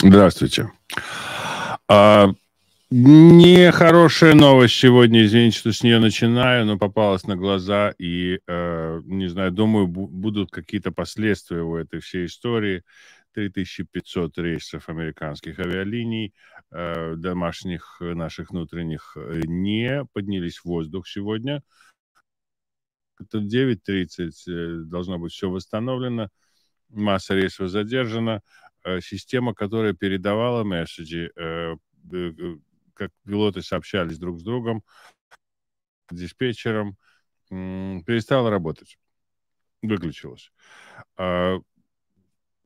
Здравствуйте. А, нехорошая новость сегодня, извините, что с нее начинаю, но попалась на глаза, и, э, не знаю, думаю, бу- будут какие-то последствия у этой всей истории. 3500 рейсов американских авиалиний, э, домашних наших внутренних э, не поднялись в воздух сегодня. Это 9.30 э, должно быть все восстановлено, масса рейсов задержана. Э, система, которая передавала месседжи, э, э, как пилоты сообщались друг с другом, диспетчером, перестала работать, выключилась. А,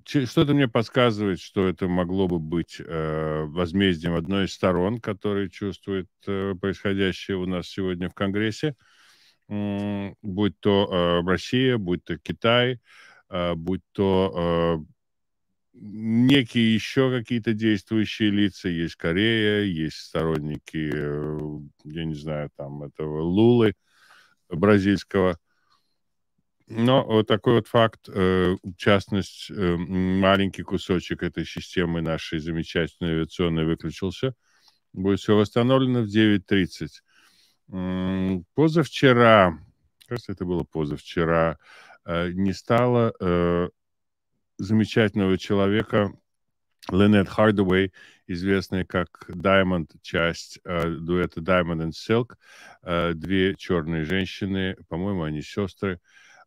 Что-то мне подсказывает, что это могло бы быть возмездием одной из сторон, которые чувствует происходящее у нас сегодня в Конгрессе, будь то Россия, будь то Китай, будь то некие еще какие-то действующие лица. Есть Корея, есть сторонники, э, я не знаю, там этого Лулы бразильского. Но вот такой вот факт, э, частность частности, э, маленький кусочек этой системы нашей замечательной авиационной выключился. Будет все восстановлено в 9.30. Позавчера, кажется, это было позавчера, не стало замечательного человека Лynette Хардуэй, известная как Diamond, часть э, дуэта Diamond and Silk, э, две черные женщины, по-моему, они сестры,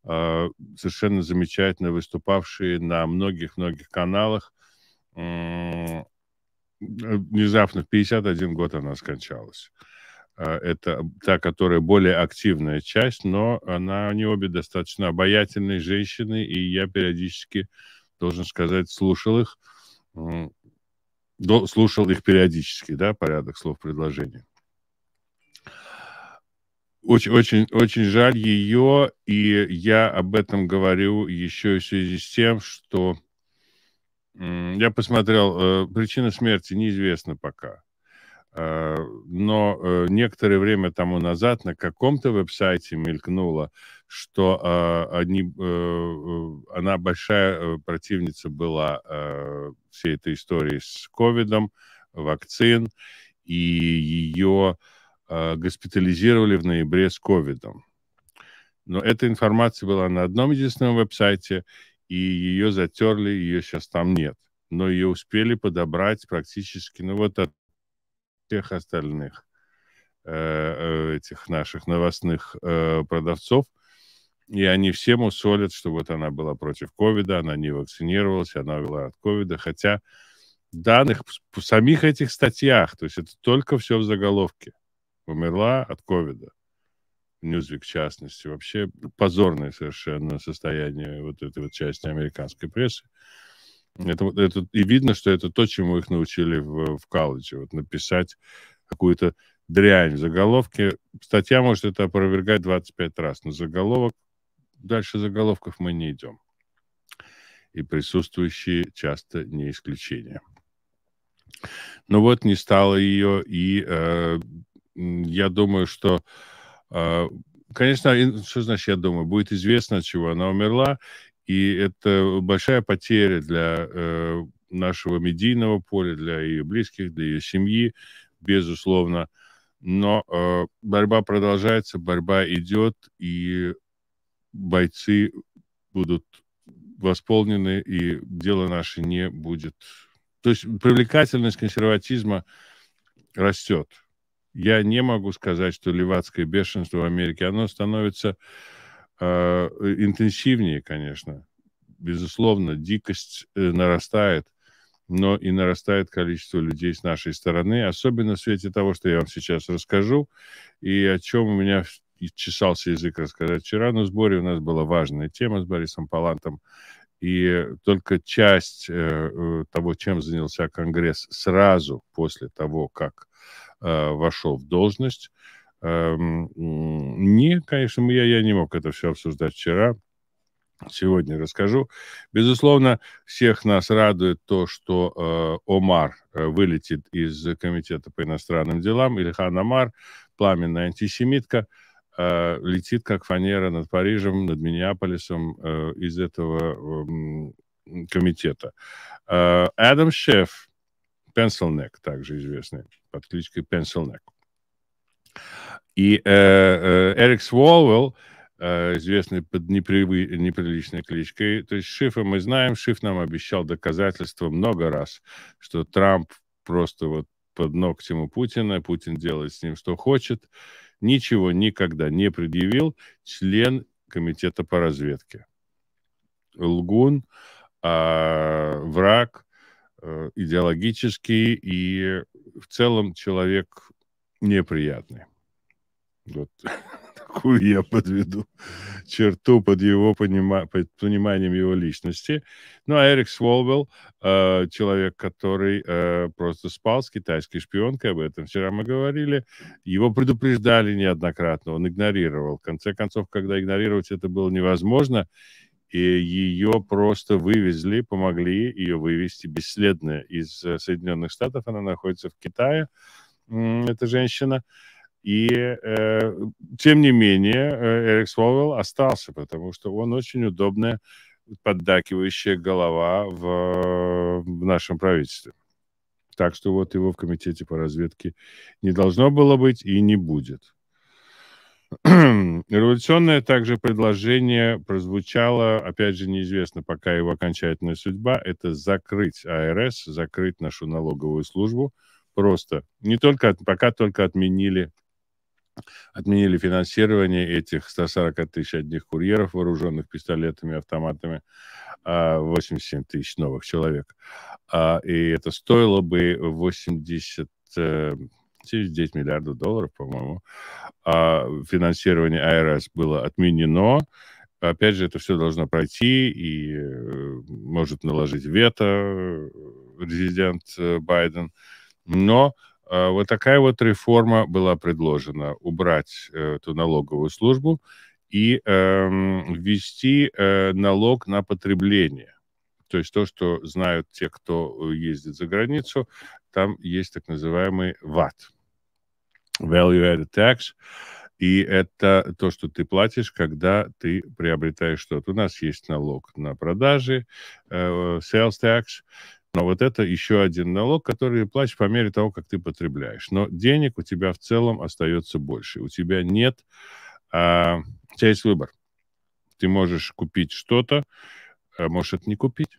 э, совершенно замечательно выступавшие на многих-многих каналах. Э, внезапно в 51 год она скончалась. Э, это та, которая более активная часть, но она, они обе достаточно обаятельные женщины, и я периодически э, должен сказать, слушал их, слушал их периодически, да, порядок слов предложения. Очень, очень, очень жаль ее, и я об этом говорю еще и в связи с тем, что я посмотрел, э, причина смерти неизвестна пока. Э, но э, некоторое время тому назад на каком-то веб-сайте мелькнула что а, э, они, э, она большая э, противница была э, всей этой истории с ковидом, вакцин, и ее э, а, госпитализировали в ноябре с ковидом. Но эта информация была на одном единственном веб-сайте, и ее затерли, ее сейчас там нет. Но ее успели подобрать практически, ну вот от всех остальных э, э этих наших новостных э, продавцов – и они всем усолят, что вот она была против ковида, она не вакцинировалась, она вела от ковида, хотя данных в самих этих статьях, то есть это только все в заголовке. Умерла от ковида. Ньюзвик, в частности. Вообще позорное совершенно состояние вот этой вот части американской прессы. Это, это, и видно, что это то, чему их научили в, в колледже. Вот написать какую-то дрянь в заголовке. Статья может это опровергать 25 раз, но заголовок дальше заголовков мы не идем. И присутствующие часто не исключение. Ну вот, не стало ее, и э, я думаю, что, э, конечно, что значит, я думаю, будет известно, от чего она умерла, и это большая потеря для э, нашего медийного поля, для ее близких, для ее семьи, безусловно. Но э, борьба продолжается, борьба идет, и бойцы будут восполнены, и дело наше не будет... То есть привлекательность консерватизма растет. Я не могу сказать, что левацкое бешенство в Америке, оно становится э, интенсивнее, конечно. Безусловно, дикость э, нарастает, но и нарастает количество людей с нашей стороны, особенно в свете того, что я вам сейчас расскажу, и о чем у меня и чесался язык рассказать вчера на сборе. У нас была важная тема с Борисом Палантом. И только часть э, э того, чем занялся Конгресс сразу после того, как э, вошел в должность, э, эм, не, конечно, я, я не мог это все обсуждать вчера, сегодня расскажу. Безусловно, всех нас радует то, что э, Омар э, вылетит из Комитета по иностранным делам, Ильхан Омар, пламенная антисемитка – э, летит как фанера над Парижем, над Миннеаполисом э, из этого эм, э, комитета. Адам Шеф, Пенсилнек, также известный под кличкой Пенсилнек, И э, э, Эрик Сволвелл, э, известный под непривы... неприличной кличкой, то есть Шифа мы знаем, Шиф нам обещал доказательства много раз, что Трамп просто вот под ногтем у Путина, Путин делает с ним что хочет, ничего никогда не предъявил член комитета по разведке. Лгун, э, враг, э, идеологический и в целом человек неприятный. Вот какую я подведу черту под его понима под пониманием его личности. Ну, а Эрик Сволвелл, э, человек, который э, просто спал с китайской шпионкой, об этом вчера мы говорили, его предупреждали неоднократно, он игнорировал. В конце концов, когда игнорировать это было невозможно, и ее просто вывезли, помогли ее вывести бесследно из э, Соединенных Штатов. Она находится в Китае, эта женщина. И, э, тем не менее, э, Эрик Сволвелл остался, потому что он очень удобная поддакивающая голова в, в нашем правительстве. Так что вот его в комитете по разведке не должно было быть и не будет. Революционное также предложение прозвучало, опять же, неизвестно пока его окончательная судьба, это закрыть АРС, закрыть нашу налоговую службу. Просто не только, пока только отменили отменили финансирование этих 140 тысяч одних курьеров, вооруженных пистолетами, автоматами, 87 а, тысяч новых человек. А, и это стоило бы 80 10 э, миллиардов долларов, по-моему. А, финансирование АРС было отменено. Опять же, это все должно пройти, и э, может наложить вето э, резидент Байден. Но а, вот такая вот реформа была предложена. Убрать э, эту налоговую службу и эм, ввести э, налог на потребление. То есть то, что знают те, кто э, ездит за границу, там есть так называемый VAT, Value Added Tax, и это то, что ты платишь, когда ты приобретаешь что-то. У нас есть налог на продажи, sales tax, но вот это еще один налог, который платишь по мере того, как ты потребляешь. Но денег у тебя в целом остается больше. У тебя нет... А, у тебя есть выбор. Ты можешь купить что-то, а можешь это не купить.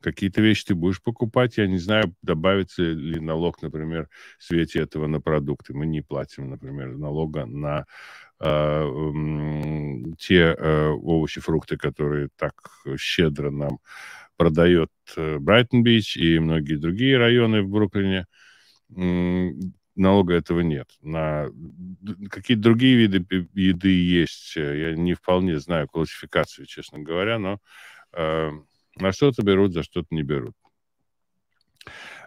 Какие-то вещи ты будешь покупать. Я не знаю, добавится ли налог, например, в свете этого на продукты. Мы не платим, например, налога на э, те э, овощи, фрукты, которые так щедро нам продает э, Брайтон-Бич и многие другие районы в Бруклине, налога этого нет. На какие-то другие виды еды есть. Э, я не вполне знаю классификацию, честно говоря, но э, на что-то берут, за что-то не берут.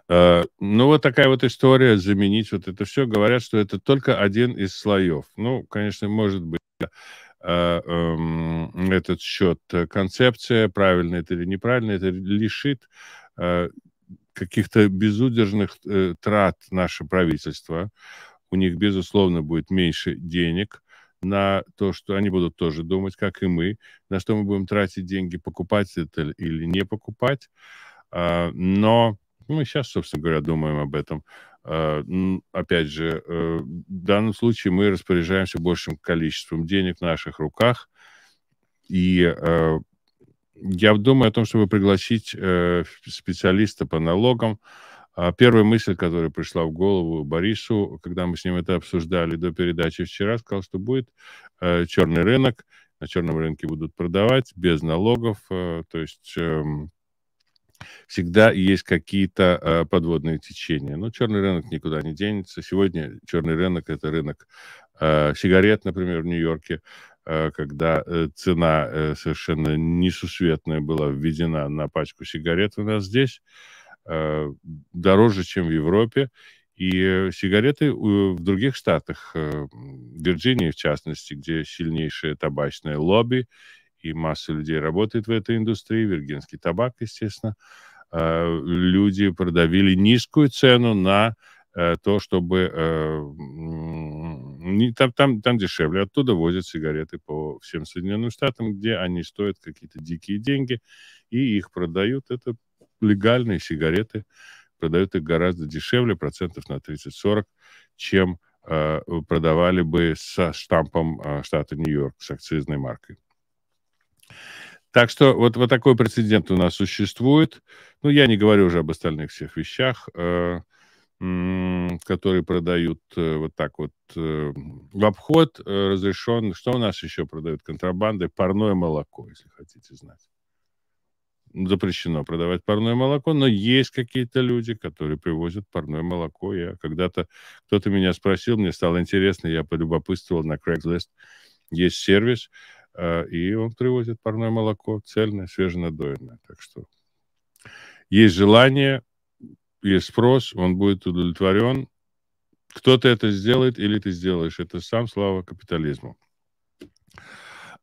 Э, ну, вот такая вот история, заменить вот это все. Говорят, что это только один из слоев. Ну, конечно, может быть, Э, эм, этот счет э, концепция, правильно это или неправильно, это лишит э, каких-то безудержных трат наше правительство. У них, безусловно, будет меньше денег на то, что они будут тоже думать, как и мы, на что мы будем тратить деньги, покупать это или не покупать. А, но мы сейчас, собственно говоря, думаем об этом. А, ну, опять же, э, в данном случае мы распоряжаемся большим количеством денег в наших руках. И э, я думаю о том, чтобы пригласить э, специалиста по налогам. А первая мысль, которая пришла в голову Борису, когда мы с ним это обсуждали до передачи вчера, сказал, что будет черный рынок, на черном рынке будут продавать без налогов, то есть эм, всегда есть какие-то э, подводные течения. Но ну, черный рынок никуда не денется. Сегодня черный рынок – это рынок э, сигарет, например, в Нью-Йорке, э, когда э, цена э, совершенно несусветная была введена на пачку сигарет у нас здесь, э, дороже, чем в Европе. И сигареты в других штатах, в э, Вирджинии в частности, где сильнейшее табачное лобби, и масса людей работает в этой индустрии, виргинский табак, естественно, а, люди продавили низкую цену на э, то, чтобы э, там, там, там дешевле. Оттуда возят сигареты по всем Соединенным Штатам, где они стоят какие-то дикие деньги, и их продают. Это легальные сигареты. Продают их гораздо дешевле, процентов на 30-40, чем э, продавали бы со штампом штата Нью-Йорк, с акцизной маркой. Так что вот, вот такой прецедент у нас существует. Ну, я не говорю уже об остальных всех вещах, э, м, которые продают э, вот так вот э, в обход э, разрешен. Что у нас еще продают контрабанды? Парное молоко, если хотите знать. Запрещено продавать парное молоко, но есть какие-то люди, которые привозят парное молоко. Я когда-то кто-то меня спросил, мне стало интересно, я полюбопытствовал на Craigslist. Есть сервис, а, и он привозит парное молоко, цельное, свеженадоенное. Так что есть желание, есть спрос, он будет удовлетворен. Кто-то это сделает, или ты сделаешь это сам, слава капитализму.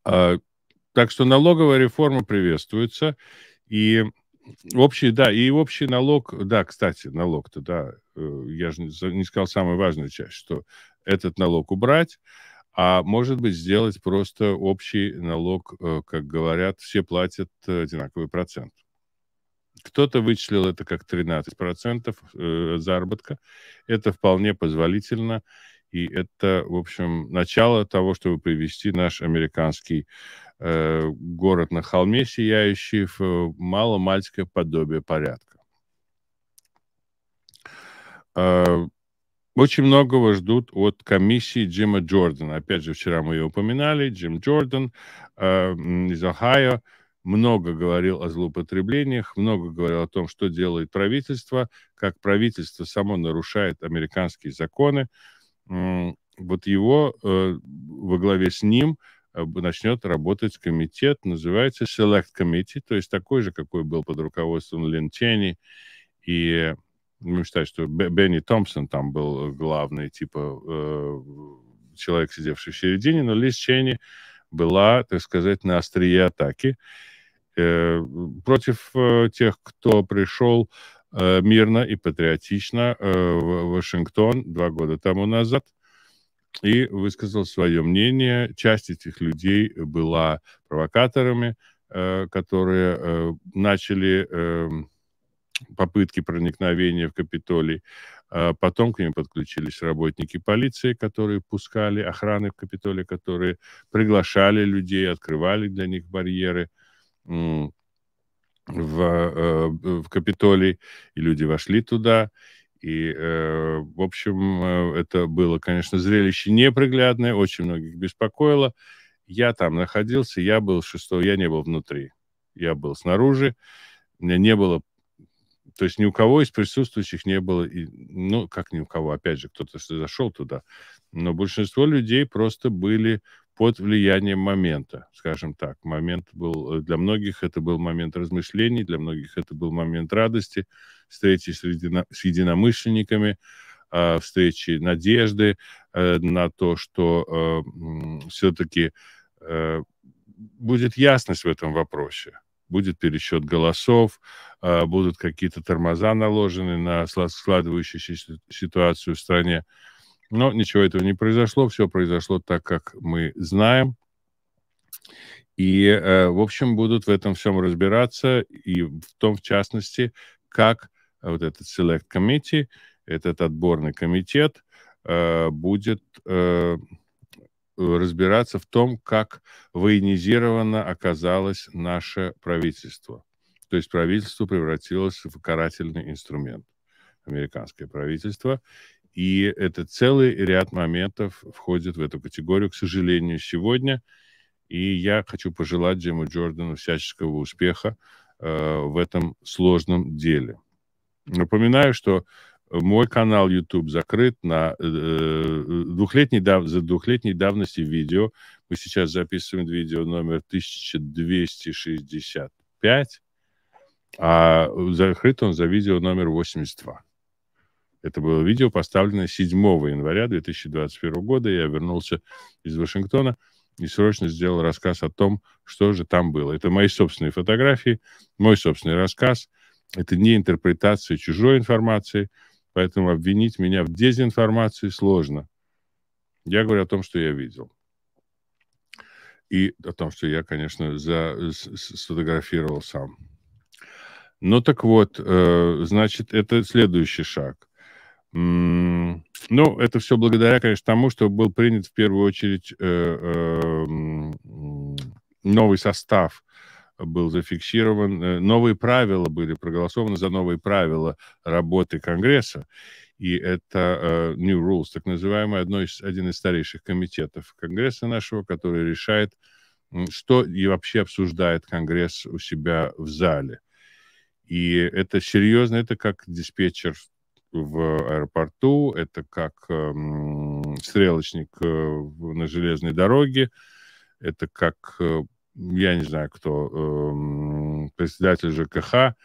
А, так что налоговая реформа приветствуется. И общий, да, и общий налог, да, кстати, налог-то, да, э, я же не сказал самую важную часть, что этот налог убрать, а может быть, сделать просто общий налог, э, как говорят, все платят э, одинаковый процент. Кто-то вычислил это как 13% э, заработка. Это вполне позволительно. И это, в общем, начало того, чтобы привести наш американский э, город на холме, сияющий в маломальское подобие порядка. А, очень многого ждут от комиссии Джима Джордана. Опять же, вчера мы ее упоминали. Джим Джордан э, из Ohio много говорил о злоупотреблениях, много говорил о том, что делает правительство, как правительство само нарушает американские законы. Вот его э, во главе с ним э, начнет работать комитет, называется Select Committee, то есть такой же, какой был под руководством Лин Ченни и ну, считай, что Бенни Томпсон там был главный, типа, э, человек, сидевший в середине, но Лиз Чейни была, так сказать, на острие атаки э, против э, тех, кто пришел э, мирно и патриотично э, в Вашингтон два года тому назад и высказал свое мнение. Часть этих людей была провокаторами, э, которые э, начали... Э, попытки проникновения в Капитолий. А потом к ним подключились работники полиции, которые пускали, охраны в Капитоле, которые приглашали людей, открывали для них барьеры в, э, в Капитолий, и люди вошли туда. И, э, в общем, э, это было, конечно, зрелище неприглядное, очень многих беспокоило. Я там находился, я был шестой, я не был внутри, я был снаружи. У меня не было то есть ни у кого из присутствующих не было, и, ну, как ни у кого, опять же, кто-то зашел туда, но большинство людей просто были под влиянием момента, скажем так. Момент был, э, для многих это был момент размышлений, для многих это был момент радости, встречи с, едино, с единомышленниками, э, встречи надежды э, на то, что э, все-таки э, будет ясность в этом вопросе будет пересчет голосов, а, будут какие-то тормоза наложены на складывающуюся ситуацию в стране. Но ничего этого не произошло, все произошло так, как мы знаем. И, э, в общем, будут в этом всем разбираться, и в том, в частности, как вот этот Select Committee, этот отборный комитет, э, будет э, Э, разбираться в том, как военизировано оказалось наше правительство. То есть правительство превратилось в карательный инструмент, американское правительство. И это целый ряд моментов входит в эту категорию, к сожалению, сегодня. И я хочу пожелать Джиму Джордану всяческого успеха э, в этом сложном деле. Напоминаю, что мой канал YouTube закрыт на э, э, двухлетней дав за двухлетней давности видео. Мы сейчас записываем видео номер 1265, а закрыт он за видео номер 82. Это было видео, поставленное 7 января 2021 года. Я вернулся из Вашингтона и срочно сделал рассказ о том, что же там было. Это мои собственные фотографии, мой собственный рассказ. Это не интерпретация чужой информации. Поэтому обвинить меня в дезинформации сложно. Я говорю о том, что я видел. И о том, что я, конечно, за, сфотографировал сам. Ну так вот, э, значит, это следующий шаг. Ну, это все благодаря, конечно, тому, что был принят в первую очередь э, э, новый состав был зафиксирован, э, новые правила были проголосованы за новые правила работы Конгресса. И это э, New Rules, так называемый, одно из, один из старейших комитетов Конгресса нашего, который решает, что и вообще обсуждает Конгресс у себя в зале. И это серьезно, это как диспетчер в аэропорту, это как эм, стрелочник э, на железной дороге, это как э, я не знаю кто, эм, председатель ЖКХ,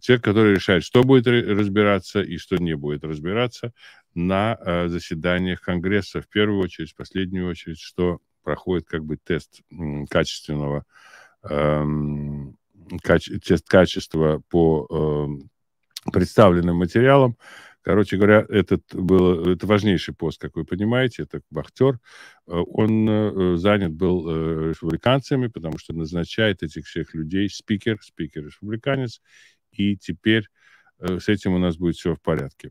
человек, который решает, что будет разбираться и что не будет разбираться на э, заседаниях Конгресса, в первую очередь, в последнюю очередь, что проходит как бы тест качественного, эм, тест качества по эм, представленным материалам, Короче говоря, этот был, это важнейший пост, как вы понимаете, это Бахтер, э, Он э, занят был э, республиканцами, потому что назначает этих всех людей спикер, спикер-республиканец, и теперь с этим у нас будет все в порядке.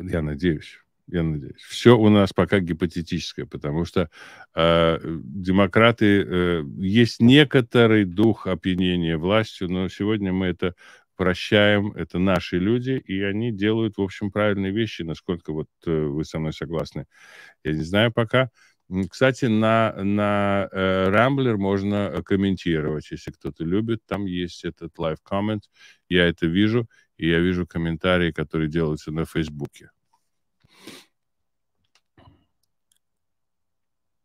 Я надеюсь. Я надеюсь. Все у нас пока гипотетическое, потому что э, демократы э, есть некоторый дух опьянения властью, но сегодня мы это прощаем, это наши люди, и они делают, в общем, правильные вещи, насколько вот э, вы со мной согласны. Я не знаю пока. Кстати, на, на э, Рамблер можно э, комментировать, если кто-то любит. Там есть этот лайв-коммент, я это вижу, и я вижу комментарии, которые делаются на Фейсбуке.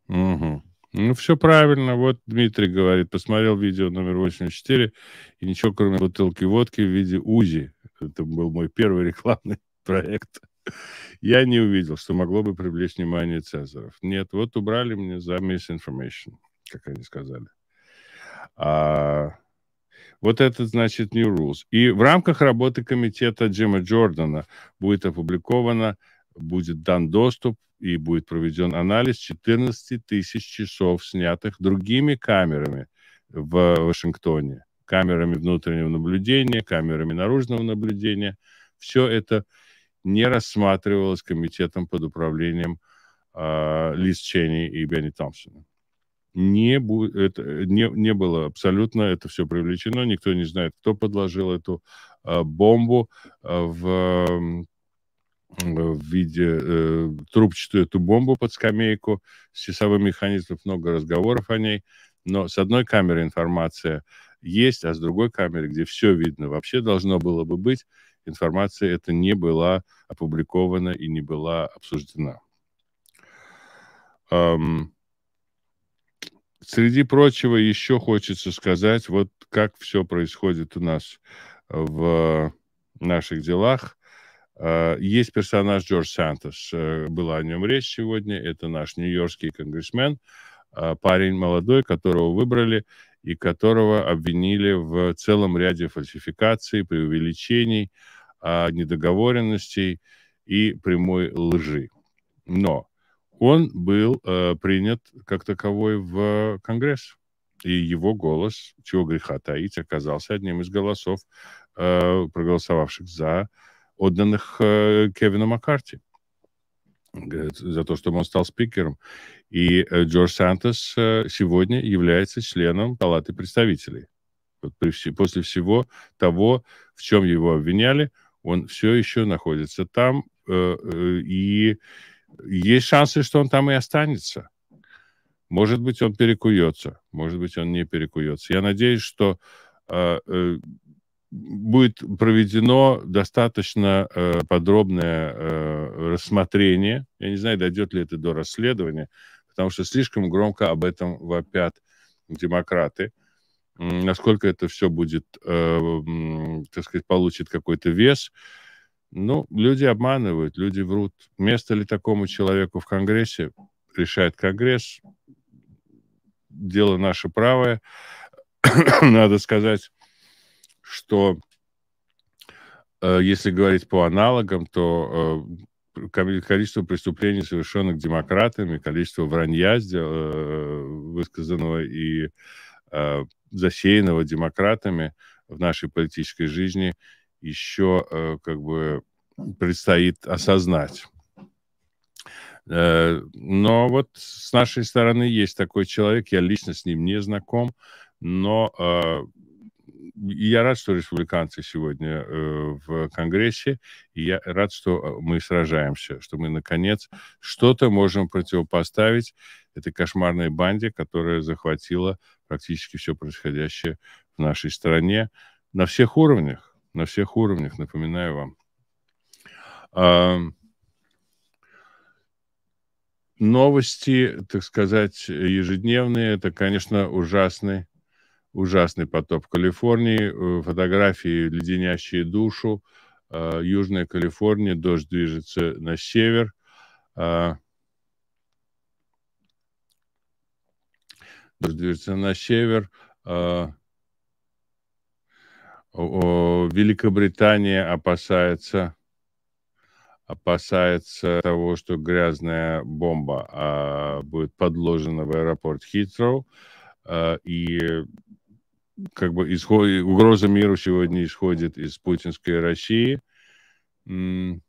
Угу. Ну, все правильно. Вот Дмитрий говорит, посмотрел видео номер 84, и ничего, кроме бутылки водки в виде УЗИ. Это был мой первый рекламный проект. Я не увидел, что могло бы привлечь внимание Цезаров. Нет, вот убрали мне за misinformation, как они сказали. А, вот это значит New Rules. И в рамках работы комитета Джима Джордана будет опубликована будет дан доступ и будет проведен анализ 14 тысяч часов, снятых другими камерами в Вашингтоне, камерами внутреннего наблюдения, камерами наружного наблюдения. Все это не рассматривалось комитетом под управлением э, Лиз Ченни и Бенни Томпсона. Не, бу- это, не, не было абсолютно это все привлечено, никто не знает, кто подложил эту э, бомбу э, в в виде э, трубчатую эту бомбу под скамейку с часовым механизмом, много разговоров о ней. Но с одной камеры информация есть, а с другой камеры, где все видно, вообще должно было бы быть, информация эта не была опубликована и не была обсуждена. Эм, среди прочего еще хочется сказать, вот как все происходит у нас в наших делах а, есть персонаж Джордж Сантос, э, была о нем речь сегодня, это наш нью-йоркский конгрессмен, а, парень молодой, которого выбрали и которого обвинили в целом ряде фальсификаций, преувеличений, а, недоговоренностей и прямой лжи. Но он был э, принят как таковой в Конгресс, и его голос, чего греха таить, оказался одним из голосов, э, проголосовавших за отданных э, Кевину Маккарти за то, что он стал спикером. И э, Джордж Сантос э, сегодня является членом Палаты представителей. Вот при, после всего того, в чем его обвиняли, он все еще находится там, и есть шансы, что он там и останется. Может быть, он перекуется, может быть, он не перекуется. Я надеюсь, что будет проведено достаточно э, подробное э, рассмотрение. Я не знаю, дойдет ли это до расследования, потому что слишком громко об этом вопят демократы. Насколько это все будет, э, так сказать, получит какой-то вес. Ну, люди обманывают, люди врут. Место ли такому человеку в Конгрессе решает Конгресс. Дело наше правое, надо сказать что э, если говорить по аналогам, то э, количество преступлений, совершенных демократами, количество вранья, э, высказанного и засеянного демократами в нашей политической жизни, еще как бы предстоит осознать. Но вот с нашей стороны есть такой человек, я лично с ним не знаком, но я рад, что республиканцы сегодня э, в Конгрессе, и я рад, что э, мы сражаемся, что мы, наконец, что-то можем противопоставить этой кошмарной банде, которая захватила практически все происходящее в нашей стране на всех уровнях, на всех уровнях, напоминаю вам. А, новости, так сказать, ежедневные, это, конечно, ужасный ужасный потоп Калифорнии, э, фотографии, леденящие душу, э, Южная Калифорния, дождь движется на север. Э, дождь движется на север. Великобритания опасается опасается того, что грязная бомба а, будет подложена в аэропорт Хитроу, и как бы исход, угроза миру сегодня исходит из путинской России. Нью-Йорк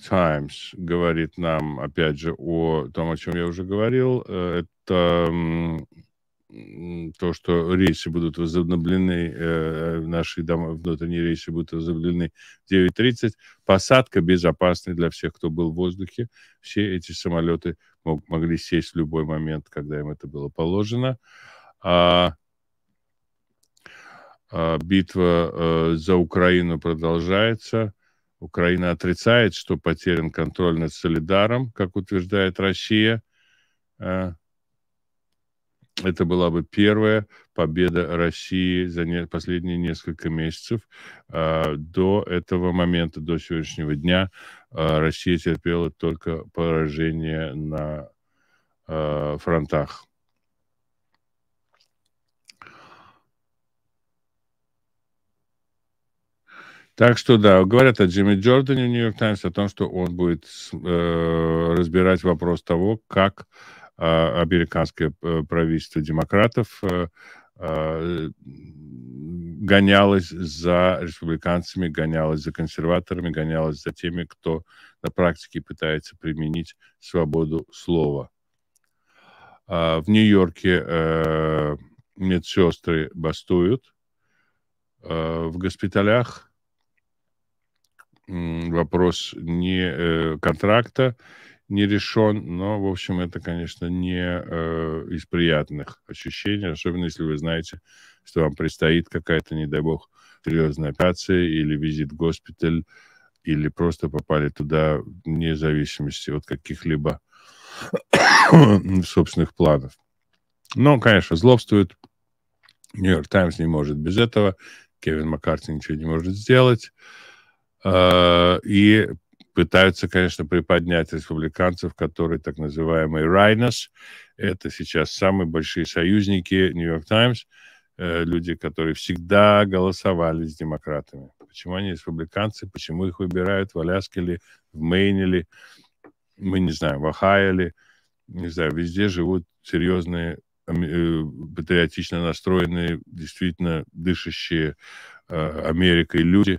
Таймс говорит нам, опять же, о том, о чем я уже говорил. Э, это то, что рейсы будут возобновлены, э, наши дома, внутренние рейсы будут возобновлены в 9.30. Посадка безопасна для всех, кто был в воздухе. Все эти самолеты могли сесть в любой момент, когда им это было положено. А, а битва э, за Украину продолжается. Украина отрицает, что потерян контроль над Солидаром, как утверждает Россия. А, это была бы первая победа России за не, последние несколько месяцев. А, до этого момента, до сегодняшнего дня, а, Россия терпела только поражение на а, фронтах. Так что да, говорят о Джимми Джордане в Нью-Йорк Таймс, о том, что он будет э, разбирать вопрос того, как а, американское э, правительство демократов э, а, гонялось за республиканцами, гонялось за консерваторами, гонялось за теми, кто на практике пытается применить свободу слова. А, в Нью-Йорке э, медсестры бастуют, в госпиталях вопрос не контракта не решен, но, в общем, это, конечно, не э, из приятных ощущений, особенно если вы знаете, что вам предстоит какая-то, не дай бог, серьезная операция или визит в госпиталь, или просто попали туда вне зависимости от каких-либо собственных планов. Но, конечно, злобствует. Нью-Йорк Таймс не может без этого. Кевин Маккарти ничего не может сделать. Э, и пытаются, конечно, приподнять республиканцев, которые так называемые «райнос». Это сейчас самые большие союзники «Нью-Йорк Таймс», э, люди, которые всегда голосовали с демократами. Почему они республиканцы, почему их выбирают в Аляске или в Мэйне или, мы не знаем, в Ахайо или, не знаю, везде живут серьезные э, патриотично настроенные, действительно дышащие э, Америкой люди.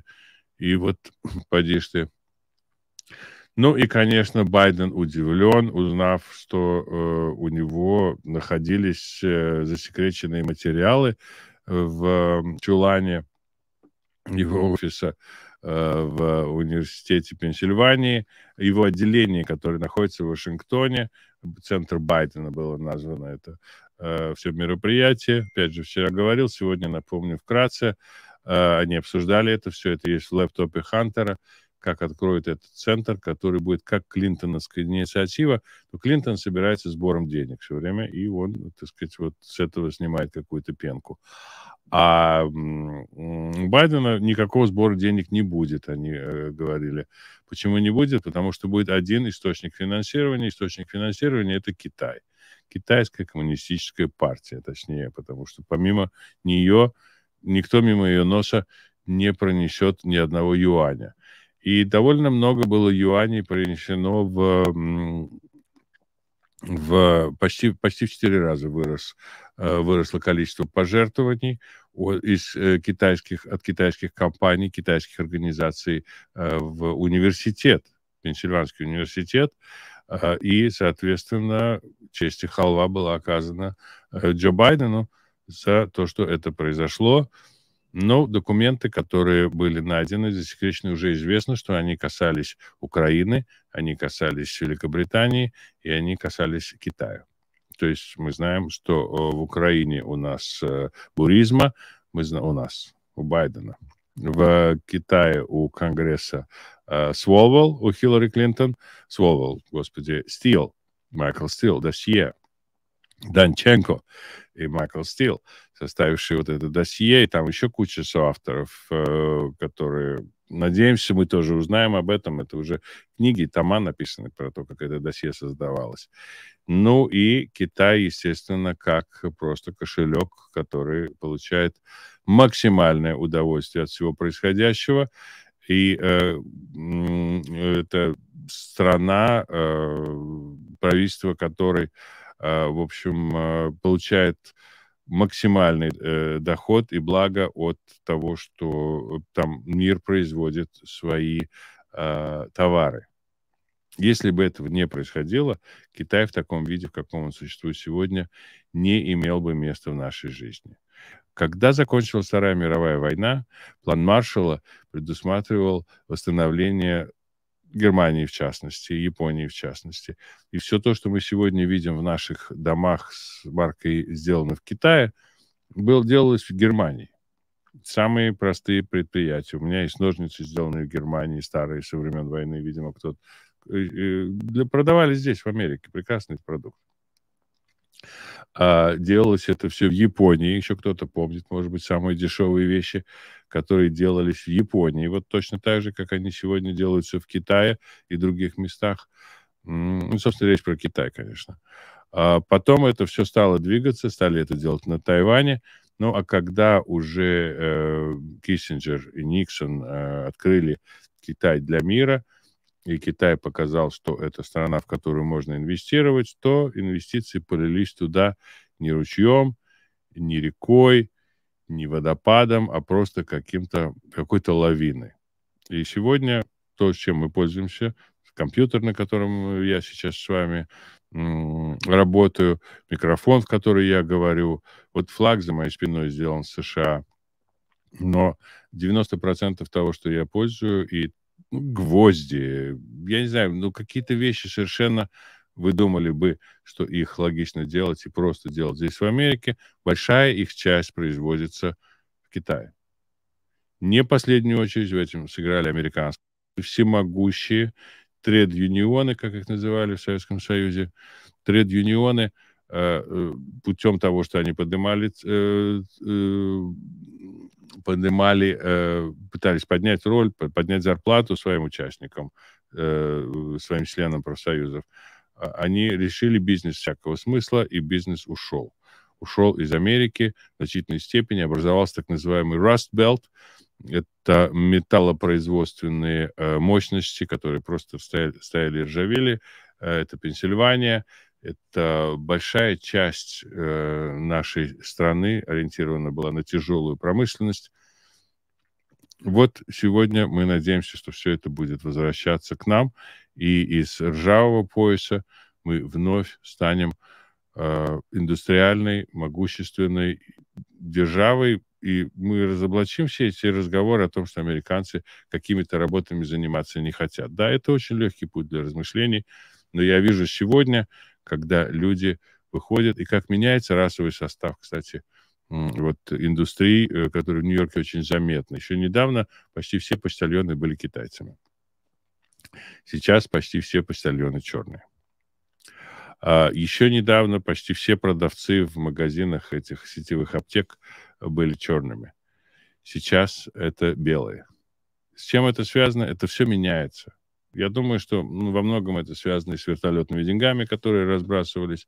И вот, поди ты, ну и, конечно, Байден удивлен, узнав, что э, у него находились э, засекреченные материалы э, в э, чулане его офиса э, в университете Пенсильвании, его отделение, которое находится в Вашингтоне, центр Байдена было названо это э, все мероприятие. Опять же, вчера говорил, сегодня напомню вкратце. они обсуждали это все, это есть в лэптопе Хантера как откроет этот центр, который будет как клинтоновская инициатива, то Клинтон собирается сбором денег все время, и он, так сказать, вот с этого снимает какую-то пенку. А Байдена никакого сбора денег не будет, они э, говорили. Почему не будет? Потому что будет один источник финансирования. Источник финансирования – это Китай. Китайская коммунистическая партия, точнее, потому что помимо нее никто мимо ее носа не пронесет ни одного юаня. И довольно много было юаней принесено в, в почти, почти в 4 раза вырос, э, выросло количество пожертвований из э, китайских, от китайских компаний, китайских организаций э, в университет, Пенсильванский университет. И, соответственно, честь и халва была оказана Джо Байдену за то, что это произошло. Но документы, которые были найдены, засекречены, уже известно, что они касались Украины, они касались Великобритании и они касались Китая. То есть мы знаем, что э, в Украине у нас э, буризма, мы знаем, у нас, у Байдена. В Китае у Конгресса э, у Хиллари Клинтон, Сволвелл, господи, Стил, Майкл Стил, Досье, Данченко и Майкл Стил – составивший вот это досье, и там еще куча соавторов, э, которые, надеемся, мы тоже узнаем об этом. Это уже книги и тома написаны про то, как это досье создавалось. Ну и Китай, естественно, как просто кошелек, который получает максимальное удовольствие от всего происходящего. И э, это страна, э, правительство которой, э, в общем, э, получает максимальный э, доход и благо от того, что там мир производит свои э, товары. Если бы этого не происходило, Китай в таком виде, в каком он существует сегодня, не имел бы места в нашей жизни. Когда закончилась Вторая мировая война, план Маршалла предусматривал восстановление Германии в частности, Японии в частности. И все то, что мы сегодня видим в наших домах с маркой «Сделано в Китае», было, делалось в Германии. Самые простые предприятия. У меня есть ножницы, сделанные в Германии, старые, со времен войны, видимо, кто-то... Э, э, продавали здесь, в Америке. Прекрасный продукт а делалось это все в Японии. Еще кто-то помнит, может быть, самые дешевые вещи, которые делались в Японии. Вот точно так же, как они сегодня делаются в Китае и других местах. Ну, собственно, речь про Китай, конечно. А потом это все стало двигаться, стали это делать на Тайване. Ну, а когда уже э, Киссинджер и Никсон э, открыли Китай для мира – и Китай показал, что это страна, в которую можно инвестировать, то инвестиции полились туда не ручьем, не рекой, не водопадом, а просто каким-то, какой-то лавиной. И сегодня то, чем мы пользуемся, компьютер, на котором я сейчас с вами работаю, микрофон, в который я говорю, вот флаг за моей спиной сделан в США, но 90% того, что я пользую, и ну, гвозди, я не знаю, ну, какие-то вещи совершенно вы думали бы, что их логично делать и просто делать здесь, в Америке. Большая их часть производится в Китае. Не последнюю очередь в этом сыграли американские всемогущие тред-юнионы, как их называли в Советском Союзе. Тред-юнионы э, э, путем того, что они поднимали э, поднимали, э, пытались поднять роль, поднять зарплату своим участникам, э, э, своим членам профсоюзов, а, они решили бизнес всякого смысла, и бизнес ушел. Ушел из Америки в значительной степени, образовался так называемый Rust Belt, это металлопроизводственные мощности, которые просто стояли, стояли и ржавели. Это Пенсильвания, это большая часть э, нашей страны ориентирована была на тяжелую промышленность. Вот сегодня мы надеемся, что все это будет возвращаться к нам, и из ржавого пояса мы вновь станем э, индустриальной, могущественной державой, и мы разоблачим все эти разговоры о том, что американцы какими-то работами заниматься не хотят. Да, это очень легкий путь для размышлений, но я вижу сегодня, когда люди выходят, и как меняется расовый состав, кстати, вот индустрии, э, которые в Нью-Йорке очень заметны. Еще недавно почти все почтальоны были китайцами. Сейчас почти все почтальоны черные. А еще недавно почти все продавцы в магазинах этих сетевых аптек э, были черными. Сейчас это белые. С чем это связано? Это все меняется. Я думаю, что ну, во многом это связано и с вертолетными деньгами, которые разбрасывались.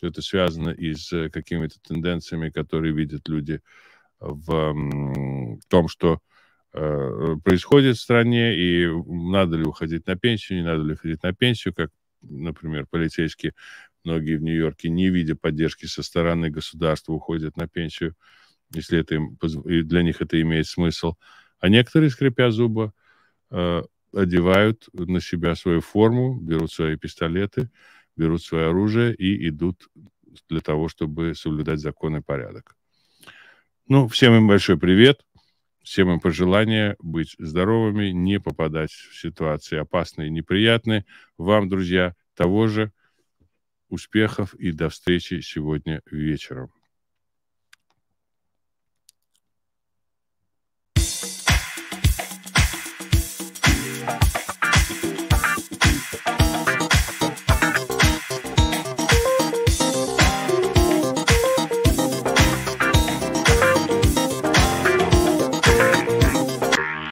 Это связано и с э, какими-то тенденциями, которые видят люди в том, что э, происходит в стране, и надо ли уходить на пенсию, не надо ли уходить на пенсию, как, например, полицейские, многие в Нью-Йорке, не видя поддержки со стороны государства, уходят на пенсию, если это им, для них это имеет смысл. А некоторые, скрипя зубы, э, одевают на себя свою форму, берут свои пистолеты, берут свое оружие и идут для того, чтобы соблюдать закон и порядок. Ну, всем им большой привет. Всем им пожелания быть здоровыми, не попадать в ситуации опасные и неприятные. Вам, друзья, того же. Успехов и до встречи сегодня вечером.